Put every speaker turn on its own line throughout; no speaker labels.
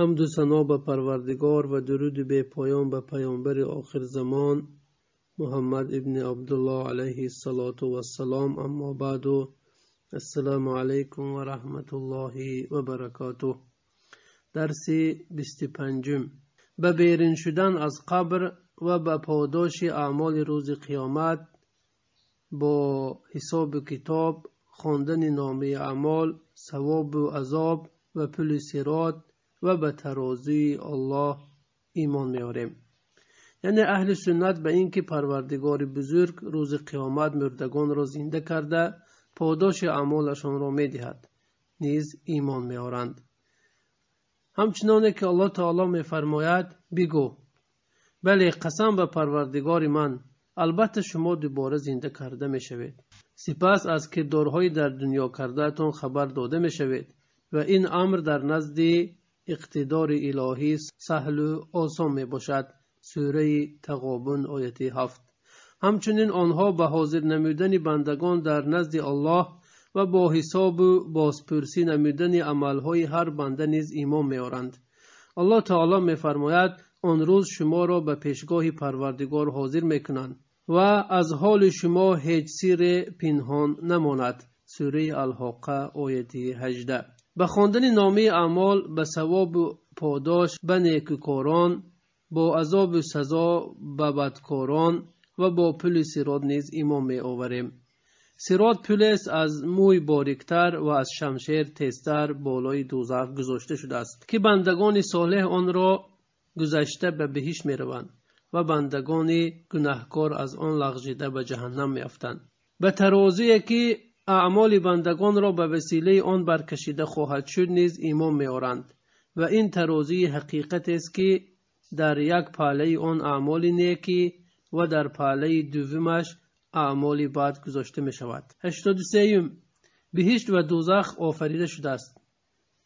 ҳамду сано ба парвардигор ва дуруди бепоён ба паёнбари охирзамон муҳаммад ибни абдулло алайҳи салоту вассалом аммо баъду ассалому алайкум ва раҳматуллоҳи ва баракоту дарси бисту панҷум ба берин шудан аз қабр ва ба подоши аъмоли рӯзи қиёмат бо ҳисобу китоб хондани номаи аъмол савобу азоб ва пули сирот و به ترازی الله ایمان میاریم یعنی اهل سنت به اینکه پروردگار بزرگ روز قیامت مردگان را زنده کرده پاداش اعمالشان را میدهد نیز ایمان میارند همچنانه که الله تعالی میفرماید بگو بله قسم به پروردگار من البته شما دوباره زنده کرده می شوید. سپس از که دارهای در دنیا کرداتون خبر داده می و این امر در نزدی. иқтидори илоҳӣ саҳлу осон мебошад сураи тағобун ояти ҳафт ҳамчунин онҳо ба ҳозир намудани бандагон дар назди аллоҳ ва бо ҳисобу бозпурсӣ намудани амалҳои ҳар банда низ имон меоранд аллоҳ таоло мефармояд он рӯз шуморо ба пешгоҳи парвардигор ҳозир мекунанд ва аз ҳоли шумо ҳеҷ сирре пинҳон намонад сураи алҳоқа ояти ҳажда ба хондани номаи аъмол ба савобу подош ба некӯкорон бо азобу сазо ба бадкорон ва бо пули сирот низ имон меоварем сирот пулест аз мӯй бориктар ва аз шамшер тезтар болои дузах гузошта шудааст ки бандагони солеҳ онро гузашта ба биҳишт мераванд ва бандагони гунаҳкор аз он лағжида ба ҷаҳаннам меафтанд ба тарозие ки اعمال بندگان را به وسیله آن برکشیده خواهد شد نیز ایمان میارند. و این ترازی حقیقت است که در یک پاله آن اعمال نیکی و در پاله دومش اعمال بعد گذاشته می شود 83 بهشت و دوزخ آفریده شده است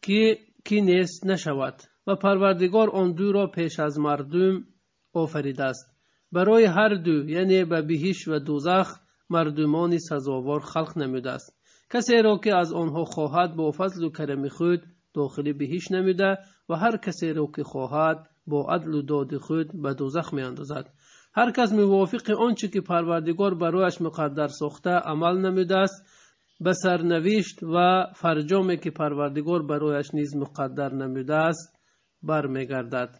که کی نیست نشود و پروردگار آن دو را پیش از مردم آفریده است برای هر دو یعنی به بهشت و دوزخ мардумони сазовор халқ намудааст касеро ки аз онҳо хоҳад бо фазлу карами худ дохили биҳишт намуда ва ҳар касеро ки хоҳад бо адлу доди худ ба дузах меандозад ҳар кас мувофиқи он чи ки парвардигор барояш муқаддар сохта амал намудааст ба сарнавишт ва фарҷоме ки парвардигор барояш низ муқаддар намудааст бармегардад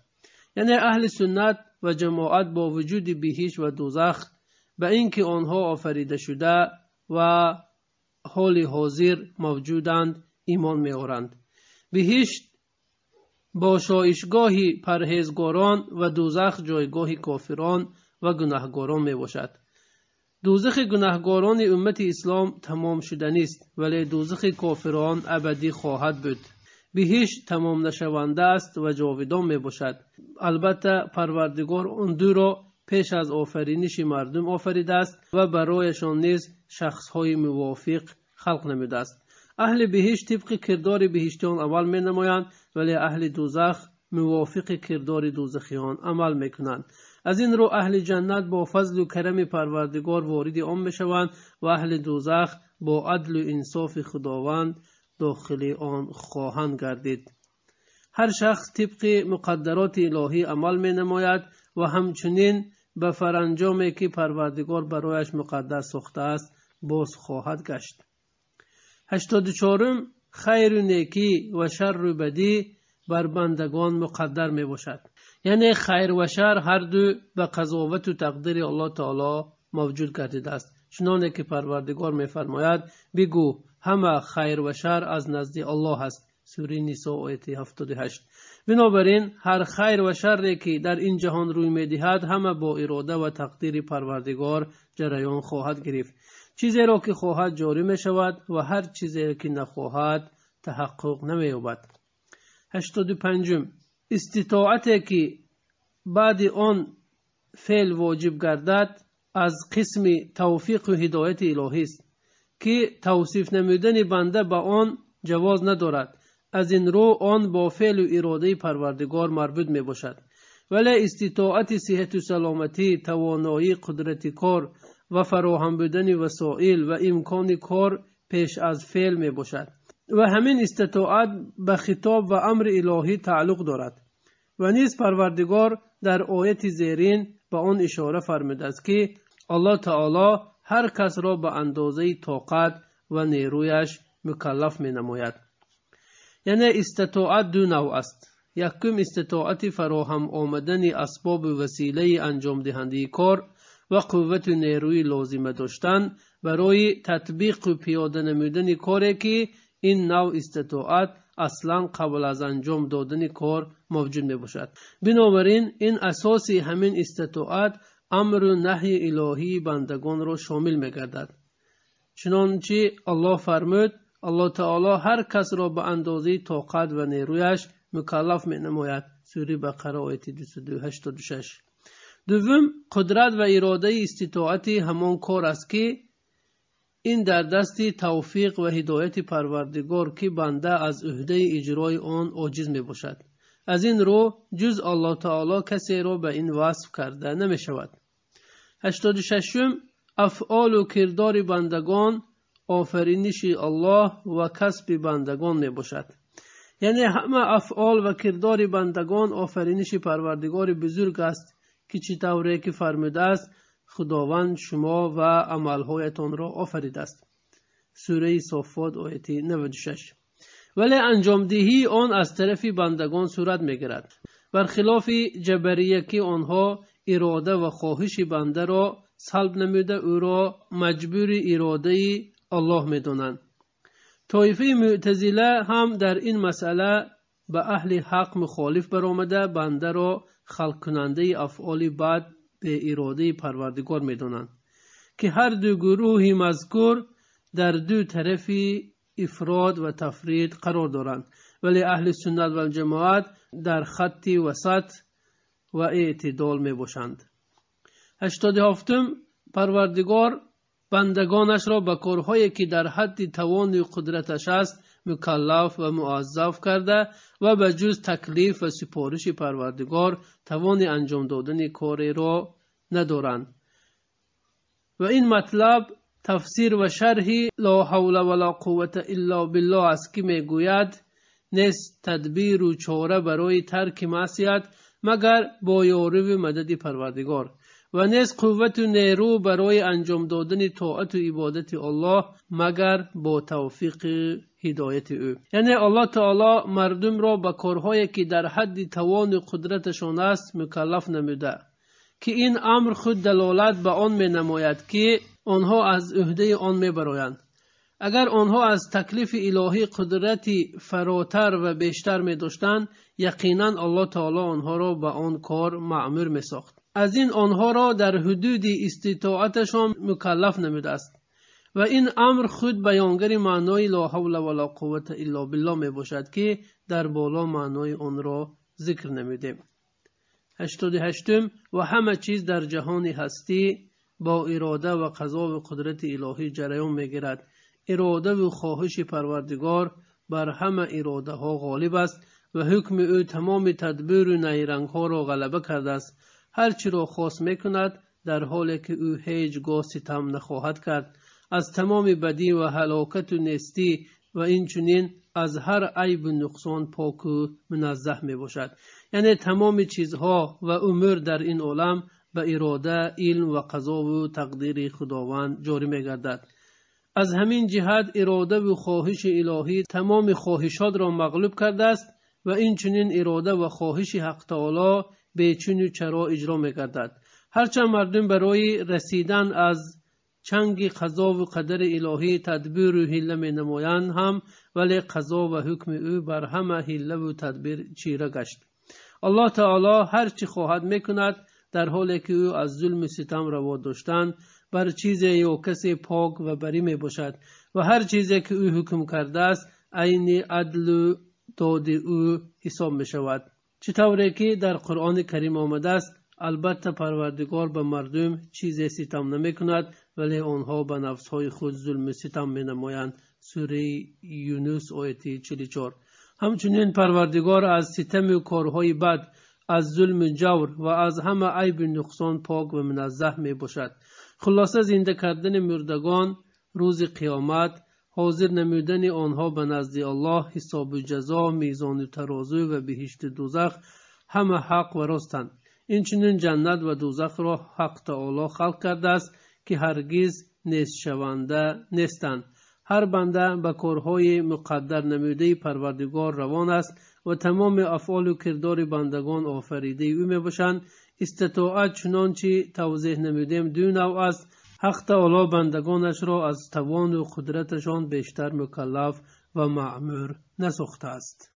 яъне аҳли суннат ва ҷамоат бо вуҷуди биҳишт ва дузах ба ин ки онҳо офарида шуда ва ҳоли ҳозир мавҷуданд имон меоранд биҳишт бошоишгоҳи парҳезгорон ва дӯзах ҷойгоҳи кофирон ва гунаҳгорон мебошад дӯзахи гунаҳгорони уммати ислом тамом шуданист вале дӯзахи кофирон абадӣ хоҳад буд биҳишт тамомнашаванда аст ва ҷовидон мебошад албатта парвардигор он дуро پیش از آفرینش مردم آفریده است و برایشان نیز شخصهای موافق خلق نموده است اهل بهشت طبق کردار بهشتیان اول می نمایند ولی اهل دوزخ موافق کردار دوزخیان عمل می کنند از این رو اهل جنت با فضل و کرم پروردگار وارد آن می شوند و اهل دوزخ با عدل و انصاف خداوند داخل آن خواهند گردید هر شخص طبق مقدرات الهی عمل می نماید و همچنین ба фаранҷоме ки парвардигор барояш муқаддас сохтааст боз хоҳад гашт ҳаштоду чорум хайру некӣ ва шарру бадӣ бар бандагон муқаддар мебошад яъне хайр ва шар ҳарду ба қазовату тақдири аллоҳ таоло мавҷуд гардидааст чуноне ки парвардигор мефармояд бигӯ ҳама хайр ва шар аз назди аллоҳ аст сури нисо ояти ҳафтоду ҳашт بنابر این هر خیر و شری که در این جهان روی میدهد همه با اراده و تقدیر پروردگار جریان خواهد گرفت چیزی را که خواهد جاری می شود و هر چیزی که نخواهد تحقق نمی یابد 85 استطاعتی که بعد آن فعل واجب گردد از قسم توفیق و هدایت الهی است که توصیف نمودن بنده به آن جواز ندارد از این رو آن با فعل و اراده پروردگار مربوط می باشد ولی استطاعت صحت و سلامتی توانایی قدرت کار و فراهم بودن وسایل و امکان کار پیش از فعل می باشد و همین استطاعت به خطاب و امر الهی تعلق دارد و نیز پروردگار در آیت زیرین به آن اشاره فرمود است که الله تعالی هر کس را به اندازه طاقت و نیرویش مکلف می نماید яъне иститоат ду нав аст якум иститоати фароҳам омадани асбоби василаи анҷомдиҳандаи кор ва қуввату нерӯи лозима доштан барои татбиқу пиёда намудани коре ки ин нав иститоат аслан қабл аз анҷом додани кор мавҷуд мебошад бинобар ин ин асоси ҳамин иститоат амру наҳйи илоҳии бандагонро шомил мегардад чунончи аллоҳ фармуд аллоҳ таоло ҳар касро ба андозаи тоқат ва нерӯяш мукаллаф менамояд сури бақара ояти 286 дуввум қудрат ва иродаи иститоати ҳамон кор аст ки ин дар дасти тавфиқ ва ҳидояти парвардигор ки банда аз уҳдаи иҷрои он оҷиз мебошад аз ин рӯ ҷуз аллоҳ таоло касеро ба ин васф карда намешавад 86 афъолу кирдори бандагон офариниши аллоҳ ва касби бандагон мебошад яъне ҳама афъол ва кирдори бандагон офариниши парвардигори бузург аст ки чӣ тавре ки фармудааст худованд шумо ва амалҳоятонро офаридааст сураи софот ояти 96 вале анҷомдиҳии он аз тарафи бандагон сурат мегирад бархилофи ҷабария ки онҳо ирода ва хоҳиши бандаро салб намуда ӯро маҷбури иродаи الله میدونند طایفه معتزله هم در این مسئله به اهل حق مخالف برآمده بنده را خلق کننده افعال بد به اراده پروردگار میدانند که هر دو گروه مذکور در دو طرفی افراد و تفرید قرار دارند ولی اهل سنت و جماعت در خط وسط و اعتدال می باشند هشتاد هفتم پروردگار بندگانش را به کارهایی که در حد توان و قدرتش است مکلف و معذف کرده و به جز تکلیف و سپارش پروردگار توان انجام دادن کاری را ندارند و این مطلب تفسیر و شرحی لا حول ولا قوت الا بالله است که میگوید نیست تدبیر و چاره برای ترک معصیت مگر با یاری و مدد پروردگار و نیز قوت و نیرو برای انجام دادن طاعت و عبادت الله مگر با توفیق هدایت او یعنی الله تعالی مردم را به کارهایی که در حد توان و قدرتشان است مکلف نموده که این امر خود دلالت به آن می نماید که آنها از عهده آن می برایند اگر آنها از تکلیف الهی قدرتی فراتر و بیشتر می داشتند یقینا الله تعالی آنها را به آن کار معمور می ساخت аз ин онҳоро дар ҳудуди иститоаташон мукаллаф намудааст ва ин амр худ баёнгари маънои ло ҳавла вала қуввата илло билло мебошад ки дар боло маънои онро зикр намудем ҳаштодиҳаштум ва ҳама чиз дар ҷаҳони ҳастӣ бо ирода ва қазову қудрати илоҳӣ ҷараён мегирад ироду хоҳиши парвардигор бар ҳама иродаҳо ғолиб аст ва ҳукми ӯ тамоми тадбиру найрангҳоро ғалаба кардааст هرچی را خواست میکند در حالی که او هیچ گاه ستم نخواهد کرد از تمام بدی و هلاکت و نیستی و اینچنین از هر عیب و نقصان پاک و منزه می باشد. یعنی تمام چیزها و عمر در این عالم به اراده علم و قضا و تقدیر خداوند جاری می گردد. از همین جهت اراده و خواهش الهی تمام خواهشات را مغلوب کرده است و اینچنین اراده و خواهش حق تعالی به چنین چرا اجرا میگردد هرچند مردم برای رسیدن از چنگ قضا و قدر الهی تدبیر و حیله می نمایند هم ولی قضا و حکم او بر همه حیله و تدبیر چیره گشت الله تعالی هر چی خواهد میکند در حالی که او از ظلم و ستم روا داشتند بر چیز یا کسی پاک و بری می باشد و هر چیزی که او حکم کرده است عین عدل و داد او حساب می شود чӣ тавре ки дар қуръони карим омадааст албатта парвардигор ба мардум чизе ситам намекунад вале онҳо ба нафсҳои худ зулму ситам менамоянд сураи юнус ояти ччор ҳамчунин парвардигор аз ситаму корҳои бад аз зулму ҷавр ва аз ҳама айби нуқсон пок ва муназзаҳ мебошад хулоса зинда кардани мурдагон рӯзи қиёмат ҳозир намудани онҳо ба назди аллоҳ ҳисобу ҷазо мезону тарозӯ ва биҳишти дузах ҳама ҳақ ва ростанд инчунин ҷаннат ва дузахро ҳақ таоло халқ кардааст ки ҳаргиз нестшаванда нестанд ҳар банда ба корҳои муқаддар намудаи парвардигор равон аст ва тамоми афъолу кирдори бандагон офаридаи ӯ мебошанд иститоат чунон чи тавзеҳ намудем ду нав аст حق تعالی بندگانش را از توان و قدرتشان بیشتر مکلف و معمور نساخته است